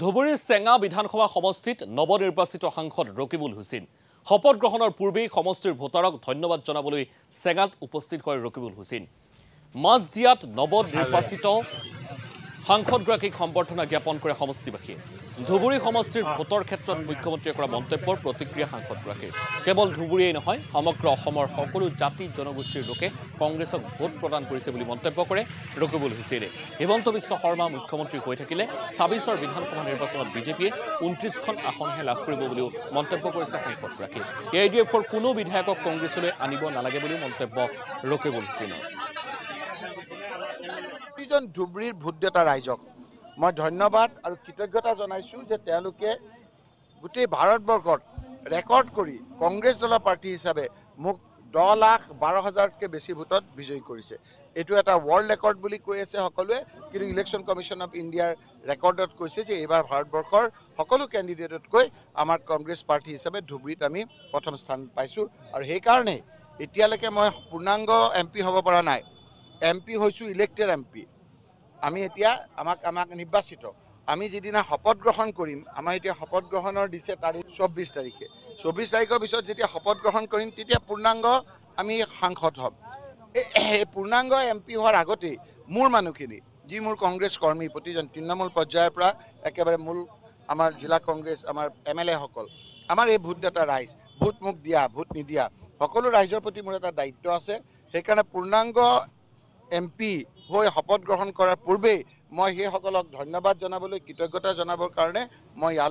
ধুবুৰীৰ চেঙা বিধানসভা সমষ্টিত নৱ নিৰ্বাচিত সাংসদ ৰকিবুল হুছেইন শপত গ্ৰহণৰ পূৰ্বেই সমষ্টিৰ ভোটাৰক ধন্যবাদ জনাবলৈ চেঙাত উপস্থিত হয় ৰকিবুল হুছেইন মাছ দিয়াত নবনিৰ্বাচিত সাংসদগৰাকীক সম্বৰ্ধনা জ্ঞাপন কৰে সমষ্টিবাসীয়ে ধুবুৰী সমষ্টিৰ ভোটৰ ক্ষেত্ৰত মুখ্যমন্ত্ৰীয়ে কৰা মন্তব্যৰ প্ৰতিক্ৰিয়া সাংসদগৰাকীৰ কেৱল ধুবুৰীয়েই নহয় সমগ্ৰ অসমৰ সকলো জাতি জনগোষ্ঠীৰ লোকে কংগ্ৰেছক ভোট প্ৰদান কৰিছে বুলি মন্তব্য কৰে ৰকিবুল হুছেইনে হিমন্ত বিশ্ব শৰ্মা মুখ্যমন্ত্ৰী হৈ থাকিলে ছাব্বিছৰ বিধানসভা নিৰ্বাচনত বিজেপিয়ে ঊনত্ৰিছখন আসনহে লাভ কৰিব বুলিও মন্তব্য কৰিছে সাংসদগৰাকীয়ে এ আই ডি এফৰ কোনো বিধায়কক কংগ্ৰেছলৈ আনিব নালাগে বুলিও মন্তব্য ৰকিবুল হুছেইনৰ প্ৰতিজন ধুবুৰীৰ ভোটদাতা ৰাইজক মই ধন্যবাদ আৰু কৃতজ্ঞতা জনাইছোঁ যে তেওঁলোকে গোটেই ভাৰতবৰ্ষত ৰেকৰ্ড কৰি কংগ্ৰেছ দলৰ প্ৰাৰ্থী হিচাপে মোক দহ লাখ বাৰ হাজাৰতকৈ বেছি ভোটত বিজয়ী কৰিছে এইটো এটা ৱৰ্ল্ড ৰেকৰ্ড বুলি কৈ আছে সকলোৱে কিন্তু ইলেকশ্যন কমিশ্যন অৱ ইণ্ডিয়াৰ ৰেকৰ্ডত কৈছে যে এইবাৰ ভাৰতবৰ্ষৰ সকলো কেণ্ডিডেটতকৈ আমাৰ কংগ্ৰেছ প্ৰাৰ্থী হিচাপে ধুবুৰীত আমি প্ৰথম স্থান পাইছোঁ আৰু সেইকাৰণেই এতিয়ালৈকে মই পূৰ্ণাংগ এম পি হ'ব পৰা নাই এম পি হৈছোঁ ইলেক্টেড এম পি আমি এতিয়া আমাক আমাক নিৰ্বাচিত আমি যিদিনা শপত গ্ৰহণ কৰিম আমাৰ এতিয়া শপত গ্ৰহণৰ দিছে তাৰিখ চৌব্বিছ তাৰিখে চৌব্বিছ তাৰিখৰ পিছত যেতিয়া শপত গ্ৰহণ কৰিম তেতিয়া পূৰ্ণাংগ আমি সাংসদ হ'ম এই পূৰ্ণাংগ এম পি হোৱাৰ আগতেই মোৰ মানুহখিনি যি মোৰ কংগ্ৰেছ কৰ্মী প্ৰতিজন তৃণমূল পৰ্যায়ৰ পৰা একেবাৰে মূল আমাৰ জিলা কংগ্ৰেছ আমাৰ এম এল এসকল আমাৰ এই ভোটদাতা ৰাইজ ভোট মোক দিয়া ভোট নিদিয়া সকলো ৰাইজৰ প্ৰতি মোৰ এটা দায়িত্ব আছে সেইকাৰণে পূৰ্ণাংগ এম পি হৈ শপত গ্ৰহণ কৰাৰ পূৰ্বেই মই সেইসকলক ধন্যবাদ জনাবলৈ কৃতজ্ঞতা জনাবৰ কাৰণে মই ইয়ালৈ